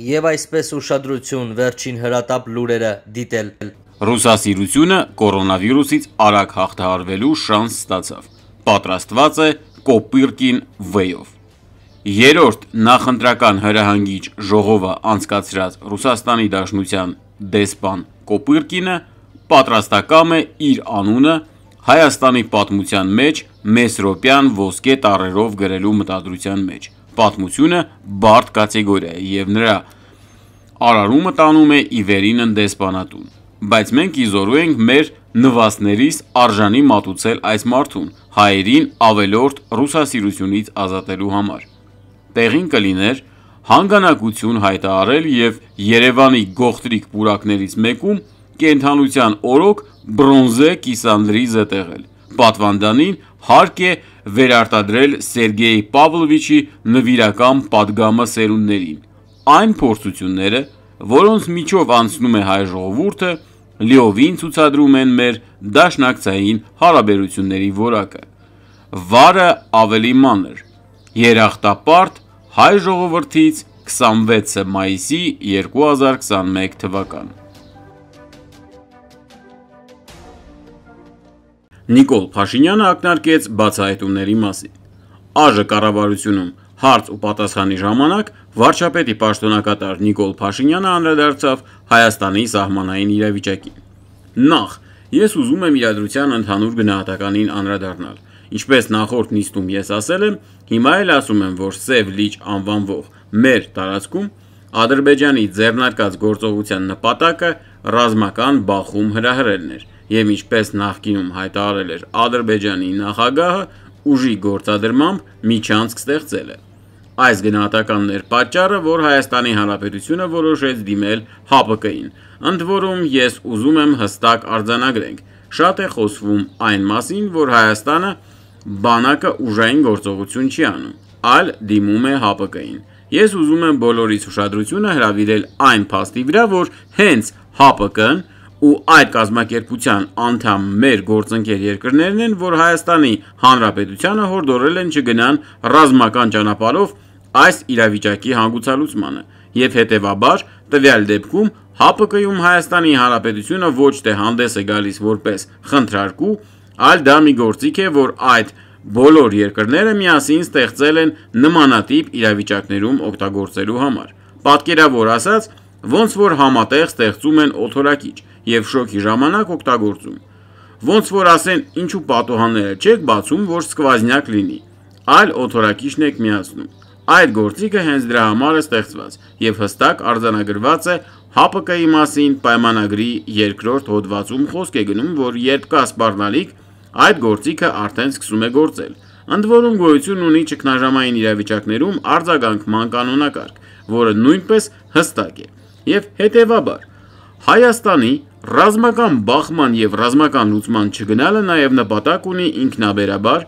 եւ այսպես ուշադրություն վերջին հրատապ լուրերը դիտել։ Ռուսասիրությունը կորոնավիրուսից արագ հաղթահարվելու շանս ստացավ։ Պատրաստված է կոպիրկին վեյով։ Երորդ նախընտրական հրահանգիչ ժողովը անցկացրած Ռուսաստանի Դաշնության դեսպան Կոպիրկինը պատրաստակամ է իր անունը Հայաստանի պատմության մեջ մեսրոպյան ոսկե տառերով գրելու մտադրության մեջ։ Պատմությունը բարդ կատեգորիա է եւ նրա արարումը տանում է Իվերին դեսպանատուն։ Բայց մենք իզորու ենք մեր նվաստներից արժանի մատուցել այս մարդուն հայերին ավելորդ ռուսասիրությունից ազատելու համար։ Տեղին կլիներ հանգանակություն հայտարարել եւ Երևանի գողտրիկ բուրակներից մեկում կենթանության օրոք բրոնզե կիսանդրի զտեղել։ Պատվանդանին հարկ է վերարտադրել Սերգեյ Պավլովիչի նվիրական падգամը սերունդներին։ Այն փորձությունները, որոնց միջով անցնում է հայ ժողովուրդը, լիովին ցուցադրում են մեր դաշնակցային հարաբերությունների որակը։ Վարը ավելի մանր։ Երախտապարտ հայ ժողովրդից 26 մայիսի 2021 թվական։ Նիկոլ Փաշինյանը ակնարկեց բացահայտումների մասին։ Աժը կառավարությունում հարց ու պատասխանի ժամանակ վարչապետի պաշտոնակատար Նիկոլ Փաշինյանը անդրադարձավ Հայաստանի սահմանային իրավիճակին։ Նախ, ես ուզում եմ իրադրության ընդհանուր գնահատականին անդրադառնալ։ Ինչպես նախորդ նիստում ես ասել եմ, հիմա էլ ասում եմ, որ Սև լիճ անվանվող մեր տարածքում Ադրբեջանի ձեռնարկած գործողության նպատակը ռազմական բախում հրահրելն էր եւ ինչպես նախկինում հայտարարել էր Ադրբեջանի նախագահը, ուժի գործադրմամբ միջանցք ստեղծել է։ Այս գնահատականն էր պատճառը, որ Հայաստանի Հանրապետությունը որոշեց դիմել ՀԱՊԿ-ին։ Ընդ որում ես ուզում եմ հստակ արձանագրենք, շատ է խոսվում այն մասին, որ Հայաստանը բանակը ուժային գործողություն չի անում, այլ դիմում է ՀԱՊԿ-ին։ Ես ուզում եմ բոլորիս ուշադրությունը հրավիրել այն փաստի վրա, որ հենց ՀԱՊԿ-ն ու այդ կազմակերպության անդամ մեր գործընկեր երկրներն են, որ Հայաստանի Հանրապետությանը հորդորել են չգնան ռազմական ճանապարհով այս իրավիճակի հանգուցալուծմանը եւ հետեւաբար տվյալ դեպքում ՀԱՊԿ-ում Հայաստանի Հանրապետությունը ոչ թե հանդես է գալիս որպես խնդրարկու, այլ դա մի գործիք է, որ այդ բոլոր երկրները միասին ստեղծել են նմանատիպ իրավիճակներում օգտագործելու համար։ Պատկերավոր ասած, ոնց որ համատեղ ստեղծում են օթորակիչ, եւ շոկի ժամանակ օգտագործում։ Ոնց որ ասեն, ինչու պատոհանները չեք բացում, որ սկվազնյակ լինի, այլ օթորակիչն եք միացնում։ Այդ գործիքը հենց դրա համար է ստեղծված եւ հստակ արձանագրված է ՀԱՊԿ-ի մասին պայմանագրի երկրորդ հոդվածում խոսք է գնում, որ երբ կա սպառնալիք, այդ գործիքը արդեն սկսում է գործել։ Ընդ որում գոյություն ունի ճգնաժամային իրավիճակներում արձագանքման կանոնակարգ, որը նույնպես հստակ է։ Եվ հետևաբար Հայաստանի Ռազմական բախման եւ ռազմական լուծման չգնալը նաեւ նպատակ ունի ինքնաբերաբար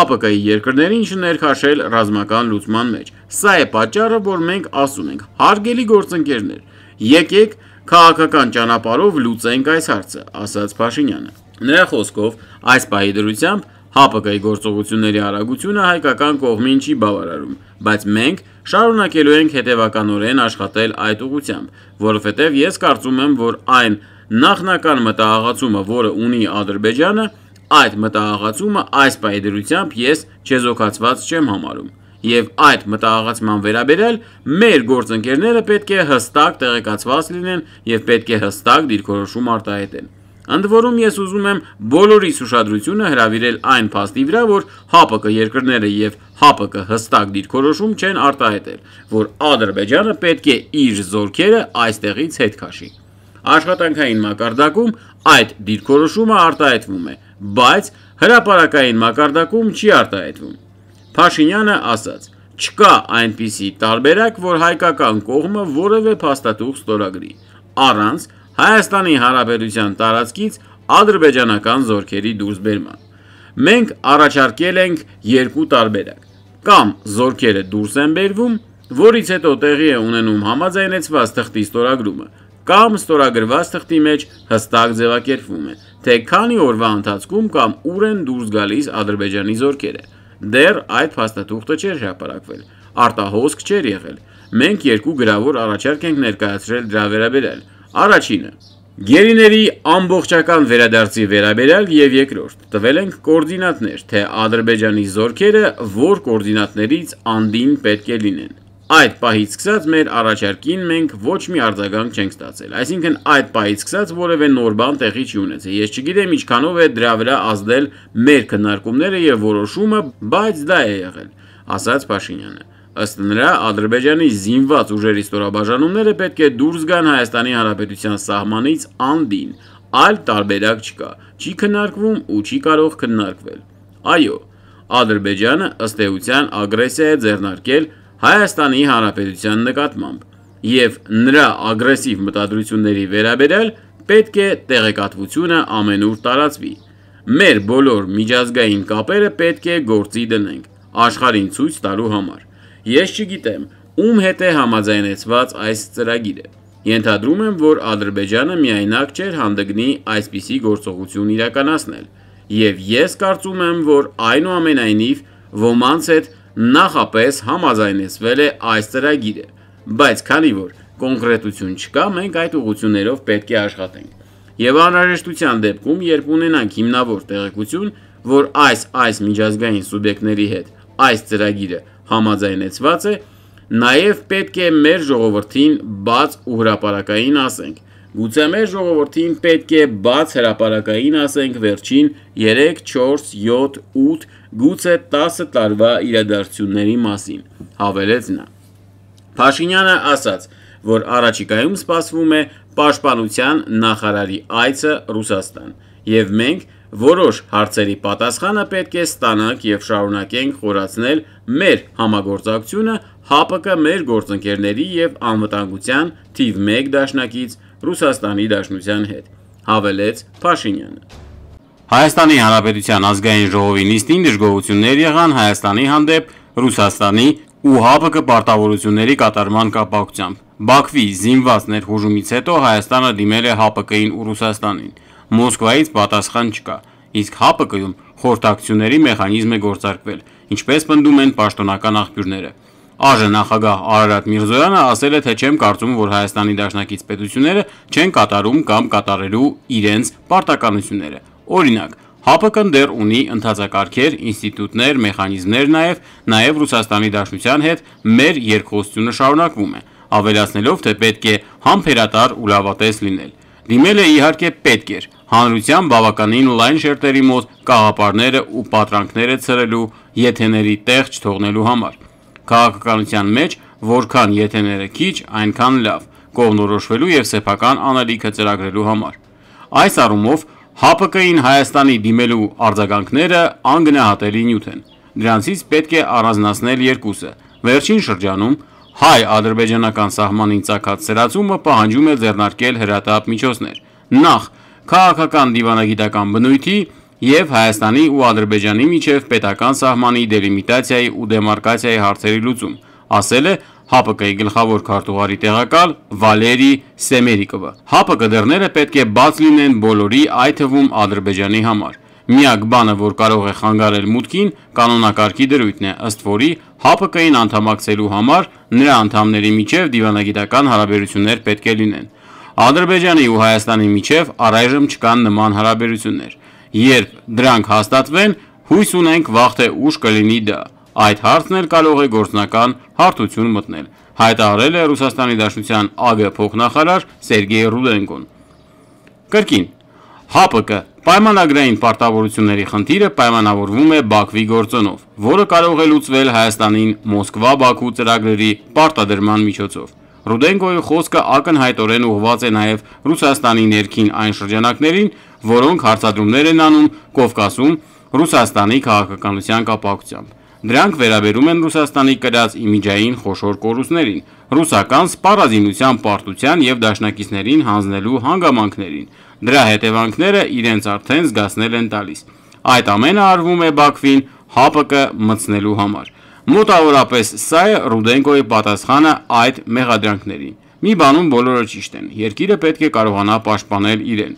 ՀԱՊԿ-ի երկրներին չներքաշել ռազմական լուծման մեջ։ Սա է պատճառը, որ մենք ասում ենք. հարգելի գործընկերներ, եկեք քաղաքական ճանապարհով լուծենք այս հարցը, ասաց Փաշինյանը։ Նրա խոսքով, այս պահի դրությամբ ՀԱՊԿ-ի գործողությունների արագությունը հայկական կողմին չի բավարարում, բայց մենք շարունակելու ենք հետևականորեն աշխատել այդ ուղությամբ, որովհետև ես կարծում եմ, որ այն նախնական մտահաղացումը, որը ունի Ադրբեջանը, այդ մտահաղացումը այս պայդրությամբ ես չեզոքացված չեմ համարում։ Եվ այդ մտահաղացման վերաբերյալ մեր գործընկերները պետք է հստակ տեղեկացված լինեն եւ պետք է հստակ դիրքորոշում արտահայտեն։ Ընդ որում ես ուզում եմ բոլորիս ուշադրությունը հրավիրել այն փաստի վրա, որ ՀԱՊԿ երկրները եւ ՀԱՊԿ հստակ դիրքորոշում չեն արտահայտել, որ Ադրբեջանը պետք է իր զորքերը այստեղից հետ քաշի աշխատանքային մակարդակում այդ դիրքորոշումը արտահայտվում է, բայց հրապարակային մակարդակում չի արտահայտվում։ Փաշինյանը ասաց. Չկա այնպիսի տարբերակ, որ հայկական կողմը որևէ փաստաթուղթ ստորագրի առանց Հայաստանի Հանրապետության տարածքից ադրբեջանական զորքերի դուրսբերման։ Մենք առաջարկել ենք երկու տարբերակ. կամ զորքերը դուրս են բերվում, որից հետո տեղի է ունենում համաձայնեցված թղթի ստորագրումը, կամ ստորագրված թղթի մեջ հստակ ձևակերպվում է, թե քանի օրվա ընթացքում կամ ուր են դուրս գալիս Ադրբեջանի զորքերը։ Դեռ այդ փաստաթուղթը չէր հրապարակվել, արտահոսք չէր եղել։ Մենք երկու գրավոր առաջարկ ենք ներկայացրել դրա վերաբերյալ։ Առաջինը Գերիների ամբողջական վերադարձի վերաբերյալ եւ երկրորդ տվել ենք կոորդինատներ, թե Ադրբեջանի զորքերը որ կոորդինատներից անդին պետք է լինեն։ Այդ պահից սկսած մեր առաջարկին մենք ոչ մի արձագանք չենք ստացել։ Այսինքն այդ պահից սկսած որևէ նոր բան տեղի չի ունեցել։ Ես չգիտեմ ինչքանով է դրա վրա ազդել մեր քննարկումները եւ որոշումը, բայց դա է եղել, ասաց Փաշինյանը։ Ըստ նրա, Ադրբեջանի զինված ուժերի ստորաբաժանումները պետք է դուրս գան Հայաստանի Հանրապետության սահմանից անդին, այլ տարբերակ չկա։ Չի քննարկվում ու չի կարող քննարկվել։ Այո, Ադրբեջանը ըստ էության ագրեսիա է ձեռնարկել Հայաստանի Հանրապետության նկատմամբ եւ նրա ագրեսիվ մտադրությունների վերաբերյալ պետք է տեղեկատվությունը ամենուր տարածվի։ Մեր բոլոր միջազգային կապերը պետք է գործի դնենք աշխարհին ցույց տալու համար։ Ես չգիտեմ, ում հետ է համաձայնեցված այս ծրագիրը։ Ենթադրում եմ, որ Ադրբեջանը միայնակ չէր հանդգնի այսպիսի գործողություն իրականացնել, եւ ես կարծում եմ, որ այնուամենայնիվ ոմանց այդ նախապես համաձայնեցվել է այս ծրագիրը, բայց քանի որ կոնկրետություն չկա, մենք այդ ուղություններով պետք է աշխատենք։ Եվ անհրաժեշտության դեպքում, երբ ունենանք հիմնավոր տեղեկություն, որ այս այս միջազգային սուբյեկտների հետ այս ծրագիրը համաձայնեցված է, նաև պետք է մեր ժողովրդին բաց ու հրապարակային ասենք, Գուցե մեր ժողովրդին պետք է բաց հրապարակային ասենք վերջին 3, 4, 7, 8, գուցե 10 տարվա իրադարձությունների մասին, հավելեց նա։ Փաշինյանը ասաց, որ առաջիկայում սպասվում է պաշտպանության նախարարի այցը Ռուսաստան, եւ մենք որոշ հարցերի պատասխանը պետք է ստանանք եւ շարունակենք խորացնել մեր համագործակցությունը ՀԱՊԿ մեր գործընկերների եւ անվտանգության թիվ 1 դաշնակից Ռուսաստանի Դաշնության հետ, հավելեց Փաշինյանը։ Հայաստանի Հանրապետության ազգային ժողովի նիստին դժգոհություններ եղան Հայաստանի հանդեպ Ռուսաստանի ու ՀԱՊԿ պարտավորությունների կատարման կապակցությամբ։ Բաքվի զինված ներխուժումից հետո Հայաստանը դիմել է ՀԱՊԿ-ին ու Ռուսաստանին։ Մոսկվայից պատասխան չկա, իսկ ՀԱՊԿ-ում խորհրդակցությունների մեխանիզմ է գործարկվել, ինչպես պնդում են պաշտոնական աղբյուրները։ Աժը նախագահ Արարատ Միրզոյանը ասել է, թե չեմ կարծում, որ Հայաստանի դաշնակից պետությունները չեն կատարում կամ կատարելու իրենց պարտականությունները։ Օրինակ, ՀԱՊԿ-ն դեռ ունի ընդհանրակարգեր, ինստիտուտներ, մեխանիզմներ նաև, նաև Ռուսաստանի Դաշնության հետ մեր երկխոսությունը շարունակվում է, ավելացնելով, թե պետք է համբերատար ու լավատես լինել։ Դիմելը իհարկե պետք էր, հանրության բավականին լայն շերտերի մոտ կաղապարները ու պատրանքները ցրելու եթեների տեղ չթողնելու համար քաղաքականության մեջ, որքան եթեները քիչ, այնքան լավ, կողնորոշվելու եւ սեփական անալիքը ծրագրելու համար։ Այս առումով ՀԱՊԿ-ին Հայաստանի դիմելու արձագանքները անգնահատելի նյութ են։ Դրանցից պետք է առանձնացնել երկուսը։ Վերջին շրջանում հայ-ադրբեջանական սահմանին ցակած սրացումը պահանջում է ձեռնարկել հրատապ միջոցներ։ Նախ, քաղաքական դիվանագիտական բնույթի և Հայաստանի ու Ադրբեջանի միջև պետական սահմանի դելիմիտացիայի ու դեմարկացիայի հարցերի լուծում, ասել է ՀԱՊԿ-ի գլխավոր քարտուղարի տեղակալ Վալերի Սեմերիկովը։ ՀԱՊԿ դռները պետք է բաց լինեն բոլորի, այդ թվում Ադրբեջանի համար։ Միակ բանը, որ կարող է խանգարել մուտքին, կանոնակարգի դրույթն է, ըստ որի ՀԱՊԿ-ին անդամակցելու համար նրա անդամների միջև դիվանագիտական հարաբերություններ պետք է լինեն։ Ադրբեջանի ու Հայաստանի միջև առայժմ չկան նման հարաբերություններ։ Երբ դրանք հաստատվեն, հույս ունենք վաղ թե ուշ կլինի դա։ Այդ հարցն էլ կարող է գործնական հարթություն մտնել։ Հայտարարել է Ռուսաստանի Դաշնության ԱԳ փոխնախարար Սերգեյ Ռուդենկոն։ Կրկին ՀԱՊԿ պայմանագրային պարտավորությունների խնդիրը պայմանավորվում է Բաքվի գործոնով, որը կարող է լուծվել Հայաստանին Մոսկվա-Բաքու ծրագրերի պարտադրման միջոցով։ Ռուդենկոյի խոսքը ակնհայտորեն ուղղված է նաև Ռուսաստանի ներքին այն շրջանակներին, որոնք հարցադրումներ են անում Կովկասում Ռուսաստանի քաղաքականության կապակցությամբ։ Դրանք վերաբերում են Ռուսաստանի կրած իմիջային խոշոր կորուստներին, ռուսական սպառազինության պարտության եւ դաշնակիցներին հանձնելու հանգամանքներին։ Դրա հետևանքները իրենց արդեն զգացնել են տալիս։ Այդ ամենը արվում է Բաքվին ՀԱՊԿ մցնելու համար։ Մոտավորապես սա է Ռուդենկոյի պատասխանը այդ մեղադրանքներին։ Մի բանում բոլորը ճիշտ են։ Երկիրը պետք է կարողանա պաշտպանել իրեն։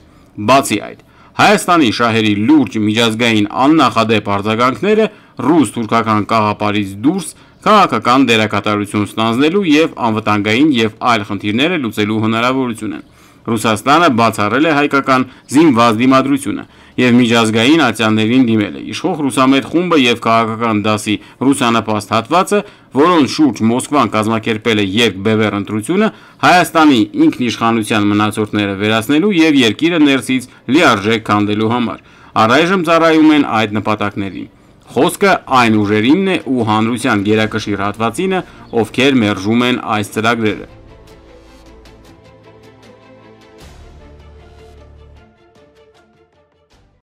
Բացի այդ, Հայաստանի շահերի լուրջ միջազգային աննախադեպ արձագանքները ռուս-թուրքական կաղապարից դուրս քաղաքական դերակատարություն ստանձնելու եւ անվտանգային եւ այլ խնդիրները լուծելու հնարավորություն են։ Ռուսաստանը բացառել է հայկական զինված դիմադրությունը եւ միջազգային ատյաններին դիմել է։ Իշխող ռուսամետ խումբը եւ քաղաքական դասի ռուսանապաստ հատվածը, որոնց շուրջ Մոսկվան կազմակերպել է երկբևեռ ընտրությունը, Հայաստանի ինքնիշխանության մնացորդները վերացնելու եւ երկիրը ներսից լիարժեք քանդելու համար։ Առայժմ ծառայում են այդ նպատակներին։ Խոսքը այն ուժերինն է ու հանրության գերակշիռ հատվածինը, ովքեր մերժում են այս ծրագրերը։